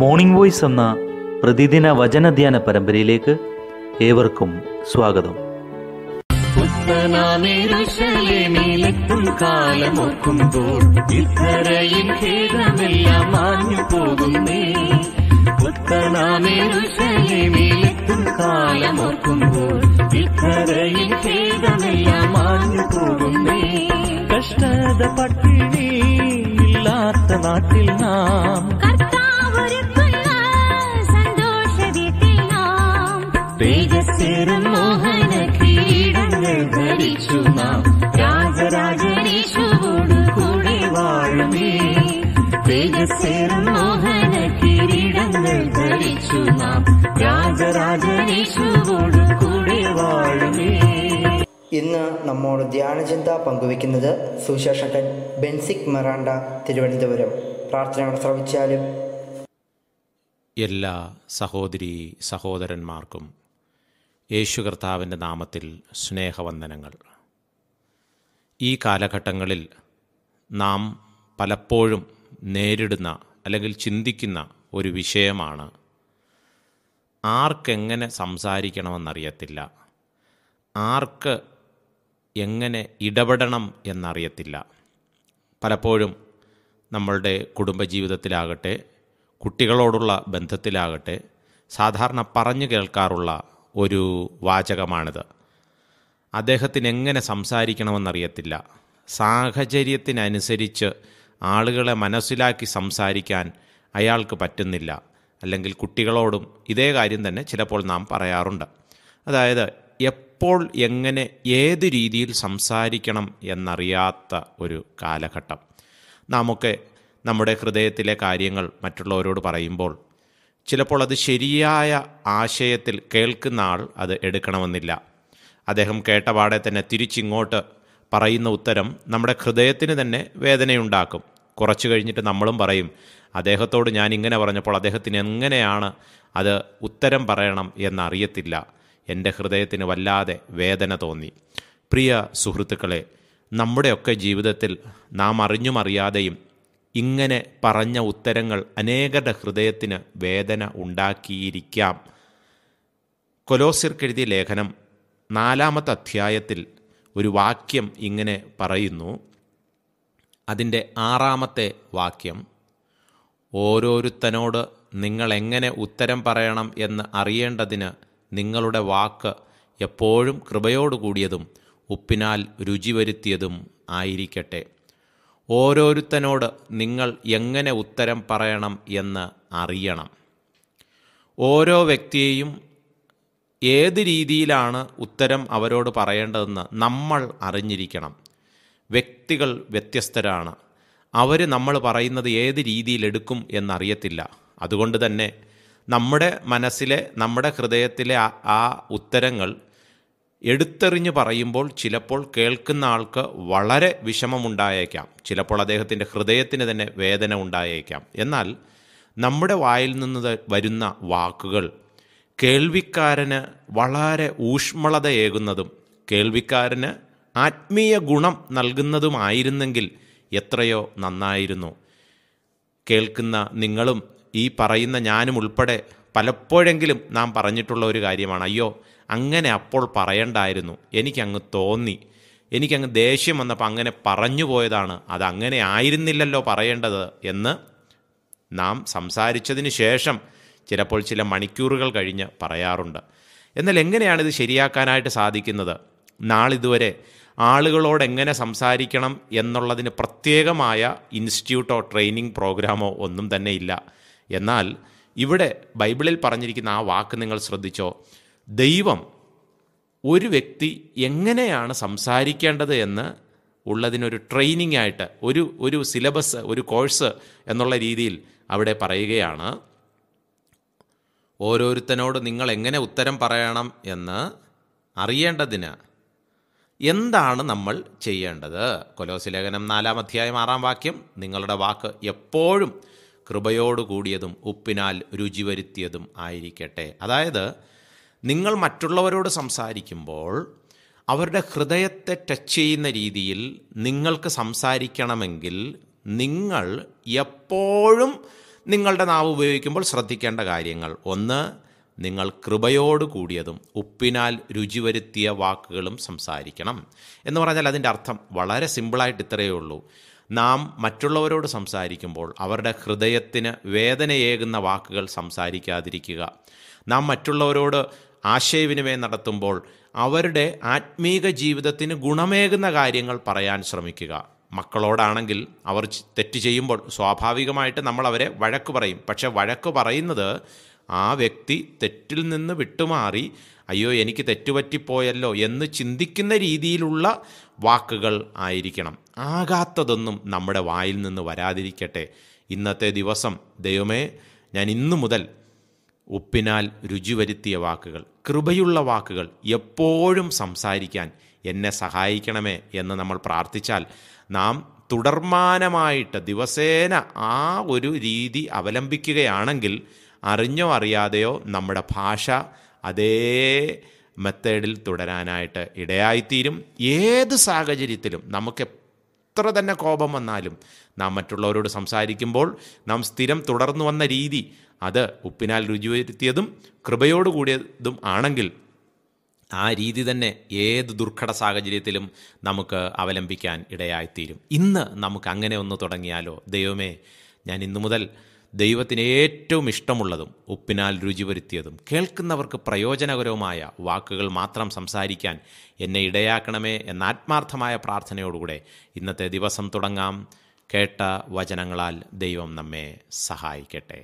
morning voice എന്ന പ്രതിദിന വചനധ്യാന പരമ്പരയിലേക്ക് ഏവർക്കും സ്വാഗതം കാലമോർക്കുമ്പോൾ പോകുന്നേ കഷ്ടത പട്ടിണി ഇല്ലാത്ത നാട്ടിൽ നാം ധരിച്ചു നാം ധരിച്ചു നാം ഇന്ന് നമ്മോട് ധ്യാനചിന്ത പങ്കുവയ്ക്കുന്നത് സുശേഷകൻ ബെൻസിക് മെറാണ്ട തിരുവനന്തപുരം പ്രാർത്ഥനകൾ ശ്രവിച്ചാലും എല്ലാ സഹോദരി സഹോദരന്മാർക്കും യേശു കർത്താവിൻ്റെ നാമത്തിൽ സ്നേഹവന്ദനങ്ങൾ ഈ കാലഘട്ടങ്ങളിൽ നാം പലപ്പോഴും നേരിടുന്ന അല്ലെങ്കിൽ ചിന്തിക്കുന്ന ഒരു വിഷയമാണ് ആർക്കെങ്ങനെ സംസാരിക്കണമെന്നറിയത്തില്ല ആർക്ക് എങ്ങനെ ഇടപെടണം എന്നറിയത്തില്ല പലപ്പോഴും നമ്മളുടെ കുടുംബജീവിതത്തിലാകട്ടെ കുട്ടികളോടുള്ള ബന്ധത്തിലാകട്ടെ സാധാരണ പറഞ്ഞു കേൾക്കാറുള്ള ഒരു വാചകമാണിത് അദ്ദേഹത്തിന് എങ്ങനെ സംസാരിക്കണമെന്നറിയത്തില്ല സാഹചര്യത്തിനനുസരിച്ച് ആളുകളെ മനസ്സിലാക്കി സംസാരിക്കാൻ അയാൾക്ക് പറ്റുന്നില്ല അല്ലെങ്കിൽ കുട്ടികളോടും ഇതേ കാര്യം തന്നെ ചിലപ്പോൾ നാം പറയാറുണ്ട് അതായത് എപ്പോൾ എങ്ങനെ ഏത് രീതിയിൽ സംസാരിക്കണം എന്നറിയാത്ത ഒരു കാലഘട്ടം നാമൊക്കെ നമ്മുടെ ഹൃദയത്തിലെ കാര്യങ്ങൾ മറ്റുള്ളവരോട് പറയുമ്പോൾ ചിലപ്പോൾ അത് ശരിയായ ആശയത്തിൽ കേൾക്കുന്ന ആൾ അത് എടുക്കണമെന്നില്ല അദ്ദേഹം കേട്ട പാടെ തന്നെ തിരിച്ചിങ്ങോട്ട് പറയുന്ന ഉത്തരം നമ്മുടെ ഹൃദയത്തിന് തന്നെ വേദനയുണ്ടാക്കും കുറച്ച് കഴിഞ്ഞിട്ട് നമ്മളും പറയും അദ്ദേഹത്തോട് ഞാൻ ഇങ്ങനെ പറഞ്ഞപ്പോൾ അദ്ദേഹത്തിന് എങ്ങനെയാണ് അത് ഉത്തരം പറയണം എന്നറിയത്തില്ല എൻ്റെ ഹൃദയത്തിന് വല്ലാതെ വേദന തോന്നി പ്രിയ സുഹൃത്തുക്കളെ നമ്മുടെയൊക്കെ ജീവിതത്തിൽ നാം അറിയാതെയും ഇങ്ങനെ പറഞ്ഞ ഉത്തരങ്ങൾ അനേകരുടെ ഹൃദയത്തിന് വേദന ഉണ്ടാക്കിയിരിക്കാം കൊലോസിർക്കെഴുതിയ ലേഖനം നാലാമത്തെ അധ്യായത്തിൽ ഒരു വാക്യം ഇങ്ങനെ പറയുന്നു അതിൻ്റെ ആറാമത്തെ വാക്യം ഓരോരുത്തനോട് നിങ്ങൾ എങ്ങനെ ഉത്തരം പറയണം എന്ന് അറിയേണ്ടതിന് നിങ്ങളുടെ വാക്ക് എപ്പോഴും കൃപയോടുകൂടിയതും ഉപ്പിനാൽ രുചി വരുത്തിയതും ആയിരിക്കട്ടെ ഓരോരുത്തനോട് നിങ്ങൾ എങ്ങനെ ഉത്തരം പറയണം എന്ന് അറിയണം ഓരോ വ്യക്തിയെയും ഏത് രീതിയിലാണ് ഉത്തരം അവരോട് പറയേണ്ടതെന്ന് നമ്മൾ അറിഞ്ഞിരിക്കണം വ്യക്തികൾ വ്യത്യസ്തരാണ് അവർ നമ്മൾ പറയുന്നത് ഏത് രീതിയിലെടുക്കും എന്നറിയത്തില്ല അതുകൊണ്ട് തന്നെ നമ്മുടെ മനസ്സിലെ നമ്മുടെ ഹൃദയത്തിലെ ആ ഉത്തരങ്ങൾ എടുത്തെറിഞ്ഞ് പറയുമ്പോൾ ചിലപ്പോൾ കേൾക്കുന്ന ആൾക്ക് വളരെ വിഷമമുണ്ടായേക്കാം ചിലപ്പോൾ അദ്ദേഹത്തിൻ്റെ ഹൃദയത്തിന് തന്നെ വേദന ഉണ്ടായേക്കാം എന്നാൽ നമ്മുടെ വായിൽ നിന്ന് വരുന്ന വാക്കുകൾ കേൾവിക്കാരന് വളരെ ഊഷ്മളതയേകുന്നതും കേൾവിക്കാരന് ആത്മീയ ഗുണം നൽകുന്നതുമായിരുന്നെങ്കിൽ എത്രയോ നന്നായിരുന്നു കേൾക്കുന്ന നിങ്ങളും ഈ പറയുന്ന ഞാനും ഉൾപ്പെടെ പലപ്പോഴെങ്കിലും നാം പറഞ്ഞിട്ടുള്ള ഒരു കാര്യമാണ് അയ്യോ അങ്ങനെ അപ്പോൾ പറയണ്ടായിരുന്നു എനിക്കങ്ങ് തോന്നി എനിക്കങ്ങ് ദേഷ്യം വന്നപ്പോൾ അങ്ങനെ പറഞ്ഞു പോയതാണ് അതങ്ങനെ ആയിരുന്നില്ലല്ലോ പറയേണ്ടത് എന്ന് നാം സംസാരിച്ചതിന് ശേഷം ചിലപ്പോൾ ചില മണിക്കൂറുകൾ കഴിഞ്ഞ് പറയാറുണ്ട് എന്നാൽ എങ്ങനെയാണ് ഇത് ശരിയാക്കാനായിട്ട് സാധിക്കുന്നത് നാളിതുവരെ ആളുകളോട് എങ്ങനെ സംസാരിക്കണം എന്നുള്ളതിന് പ്രത്യേകമായ ഇൻസ്റ്റിറ്റ്യൂട്ടോ ട്രെയിനിങ് പ്രോഗ്രാമോ ഒന്നും തന്നെ ഇല്ല എന്നാൽ ഇവിടെ ബൈബിളിൽ പറഞ്ഞിരിക്കുന്ന ആ വാക്ക് നിങ്ങൾ ശ്രദ്ധിച്ചോ ദൈവം ഒരു വ്യക്തി എങ്ങനെയാണ് സംസാരിക്കേണ്ടത് എന്ന് ഉള്ളതിനൊരു ട്രെയിനിങ് ആയിട്ട് ഒരു ഒരു സിലബസ് ഒരു കോഴ്സ് എന്നുള്ള രീതിയിൽ അവിടെ പറയുകയാണ് ഓരോരുത്തനോട് നിങ്ങൾ എങ്ങനെ ഉത്തരം പറയണം എന്ന് അറിയേണ്ടതിന് എന്താണ് നമ്മൾ ചെയ്യേണ്ടത് കൊലോസിലേഖനം നാലാം അധ്യായം ആറാം വാക്യം നിങ്ങളുടെ വാക്ക് എപ്പോഴും കൃപയോടുകൂടിയതും ഉപ്പിനാൽ രുചി വരുത്തിയതും ആയിരിക്കട്ടെ അതായത് നിങ്ങൾ മറ്റുള്ളവരോട് സംസാരിക്കുമ്പോൾ അവരുടെ ഹൃദയത്തെ ടച്ച് ചെയ്യുന്ന രീതിയിൽ നിങ്ങൾക്ക് സംസാരിക്കണമെങ്കിൽ നിങ്ങൾ എപ്പോഴും നിങ്ങളുടെ നാവ് ഉപയോഗിക്കുമ്പോൾ ശ്രദ്ധിക്കേണ്ട കാര്യങ്ങൾ ഒന്ന് നിങ്ങൾ കൃപയോട് കൂടിയതും ഉപ്പിനാൽ രുചി വരുത്തിയ വാക്കുകളും സംസാരിക്കണം എന്ന് പറഞ്ഞാൽ അതിൻ്റെ അർത്ഥം വളരെ സിമ്പിളായിട്ട് ഇത്രയേ ഉള്ളൂ നാം മറ്റുള്ളവരോട് സംസാരിക്കുമ്പോൾ അവരുടെ ഹൃദയത്തിന് വേദനയേകുന്ന വാക്കുകൾ സംസാരിക്കാതിരിക്കുക നാം മറ്റുള്ളവരോട് ആശയവിനിമയം നടത്തുമ്പോൾ അവരുടെ ആത്മീക ജീവിതത്തിന് ഗുണമേകുന്ന കാര്യങ്ങൾ പറയാൻ ശ്രമിക്കുക മക്കളോടാണെങ്കിൽ അവർ തെറ്റ് ചെയ്യുമ്പോൾ സ്വാഭാവികമായിട്ട് നമ്മൾ അവരെ വഴക്ക് പറയും പക്ഷെ വഴക്ക് പറയുന്നത് ആ വ്യക്തി തെറ്റിൽ നിന്ന് വിട്ടുമാറി അയ്യോ എനിക്ക് തെറ്റുപറ്റിപ്പോയല്ലോ എന്ന് ചിന്തിക്കുന്ന രീതിയിലുള്ള വാക്കുകൾ ആയിരിക്കണം ആകാത്തതൊന്നും നമ്മുടെ വായിൽ നിന്ന് വരാതിരിക്കട്ടെ ഇന്നത്തെ ദിവസം ദൈവമേ ഞാൻ ഇന്നു മുതൽ ഉപ്പിനാൽ രുചി വരുത്തിയ വാക്കുകൾ കൃപയുള്ള വാക്കുകൾ എപ്പോഴും സംസാരിക്കാൻ എന്നെ സഹായിക്കണമേ എന്ന് നമ്മൾ പ്രാർത്ഥിച്ചാൽ നാം തുടർമാനമായിട്ട് ദിവസേന ആ ഒരു രീതി അവലംബിക്കുകയാണെങ്കിൽ അറിഞ്ഞോ അറിയാതെയോ നമ്മുടെ ഭാഷ അതേ മെത്തേഡിൽ തുടരാനായിട്ട് ഇടയായിത്തീരും ഏത് സാഹചര്യത്തിലും നമുക്ക് എത്ര തന്നെ കോപം വന്നാലും നാം മറ്റുള്ളവരോട് സംസാരിക്കുമ്പോൾ നാം സ്ഥിരം തുടർന്നു വന്ന രീതി അത് ഉപ്പിനാൽ രുചിവരുത്തിയതും കൃപയോട് കൂടിയതും ആണെങ്കിൽ ആ രീതി തന്നെ ഏത് ദുർഘട സാഹചര്യത്തിലും നമുക്ക് അവലംബിക്കാൻ ഇടയായിത്തീരും ഇന്ന് നമുക്ക് അങ്ങനെ ഒന്ന് തുടങ്ങിയാലോ ദൈവമേ ഞാൻ ഇന്നു മുതൽ ദൈവത്തിന് ഏറ്റവും ഇഷ്ടമുള്ളതും ഉപ്പിനാൽ രുചി വരുത്തിയതും കേൾക്കുന്നവർക്ക് പ്രയോജനകരവുമായ വാക്കുകൾ മാത്രം സംസാരിക്കാൻ എന്നെ ഇടയാക്കണമേ എന്ന ആത്മാർത്ഥമായ പ്രാർത്ഥനയോടുകൂടെ ഇന്നത്തെ ദിവസം തുടങ്ങാം കേട്ട വചനങ്ങളാൽ ദൈവം നമ്മെ സഹായിക്കട്ടെ